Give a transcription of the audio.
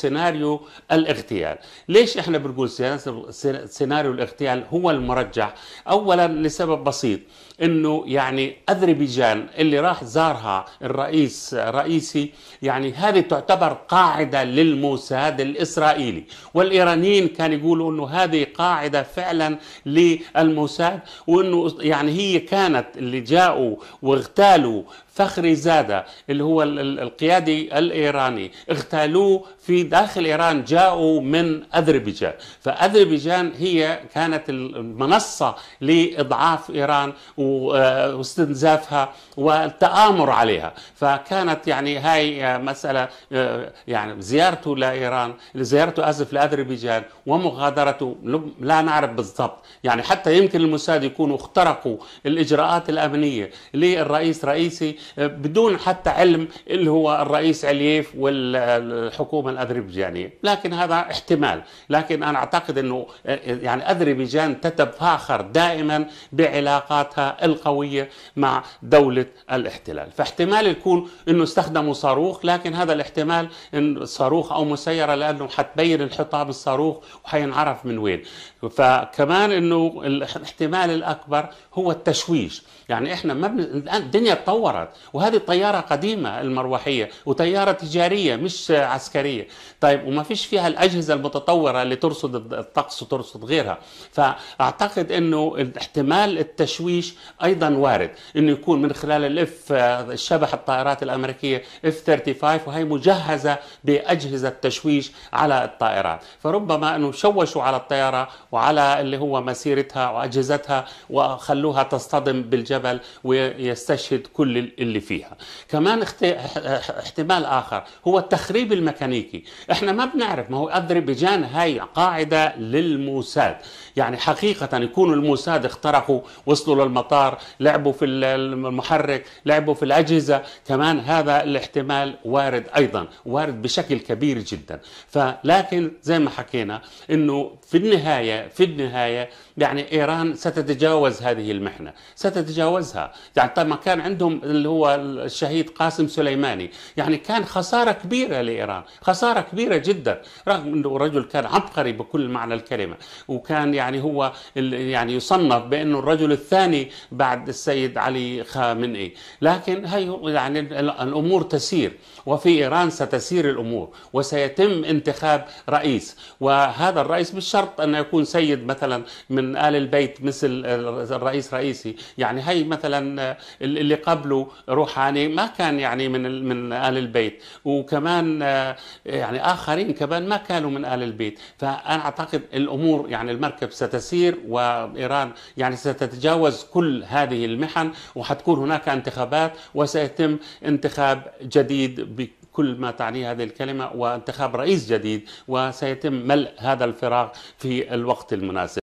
سيناريو الاغتيال ليش احنا بنقول سيناريو الاغتيال هو المرجح اولا لسبب بسيط انه يعني اذربيجان اللي راح زارها الرئيس رئيسي يعني هذه تعتبر قاعده للموساد الاسرائيلي والايرانيين كانوا يقولوا انه هذه قاعده فعلا للموساد وانه يعني هي كانت اللي جاءوا واغتالوا فخري زاده اللي هو القيادي الايراني اغتالوه في داخل إيران جاءوا من أذربيجان فأذربيجان هي كانت المنصة لإضعاف إيران آه، واستنزافها والتآمر عليها فكانت يعني هاي آه، مسألة آه، يعني زيارته لإيران زيارته أسف لأذربيجان ومغادرته لا نعرف بالضبط يعني حتى يمكن الموساد يكونوا اخترقوا الإجراءات الأمنية للرئيس رئيسي بدون حتى علم اللي هو الرئيس علييف والحكومة الأذربيجانية أذربيجانية لكن هذا احتمال لكن انا اعتقد انه آه، آه، يعني اذربيجان تتفاخر دائما بعلاقاتها القويه مع دوله الاحتلال فاحتمال يكون انه استخدموا صاروخ لكن هذا الاحتمال إن صاروخ او مسيره لانه حتبين الحطام الصاروخ وحينعرف من وين فكمان انه الاحتمال الاكبر هو التشويش يعني احنا ما بن... الدنيا تطورت وهذه طياره قديمه المروحيه وطياره تجاريه مش عسكريه طيب وما فيش فيها الاجهزه المتطوره اللي ترصد الطقس وترصد غيرها فاعتقد انه احتمال التشويش ايضا وارد انه يكون من خلال الاف آه، شبح الطائرات الامريكيه اف 35 وهي مجهزه باجهزه تشويش على الطائرات فربما انه شوشوا على الطياره وعلى اللي هو مسيرتها واجهزتها وخلوها تصطدم بالجبل ويستشهد كل اللي فيها كمان احتمال اخر هو التخريب الميكانيكي احنا ما بنعرف ما هو اذربيجان هاي قاعده للموساد يعني حقيقه يكونوا الموساد اخترقوا وصلوا للمطار لعبوا في المحرك لعبوا في الاجهزه كمان هذا الاحتمال وارد ايضا وارد بشكل كبير جدا فلكن زي ما حكينا انه في النهايه في النهايه يعني ايران ستتجاوز هذه المحنه ستتجاوزها يعني طبعا كان عندهم اللي هو الشهيد قاسم سليماني يعني كان خساره كبيره لايران خساره كبيره جدا رغم انه رجل كان عبقري بكل معنى الكلمه وكان يعني هو يعني يصنف بانه الرجل الثاني بعد السيد علي خامنئي لكن هي يعني الامور تسير وفي ايران ستسير الامور وسيتم انتخاب رئيس وهذا الرئيس مش شرط ان يكون سيد مثلا من ال البيت مثل الرئيس رئيسي يعني هي مثلا اللي قبله روحاني ما كان يعني من من ال البيت وكمان آه، يعني يعني آخرين كمان ما كانوا من آل البيت فأنا أعتقد الأمور يعني المركب ستسير وإيران يعني ستتجاوز كل هذه المحن وحتكون هناك انتخابات وسيتم انتخاب جديد كل ما تعنيه هذه الكلمة وانتخاب رئيس جديد وسيتم ملء هذا الفراغ في الوقت المناسب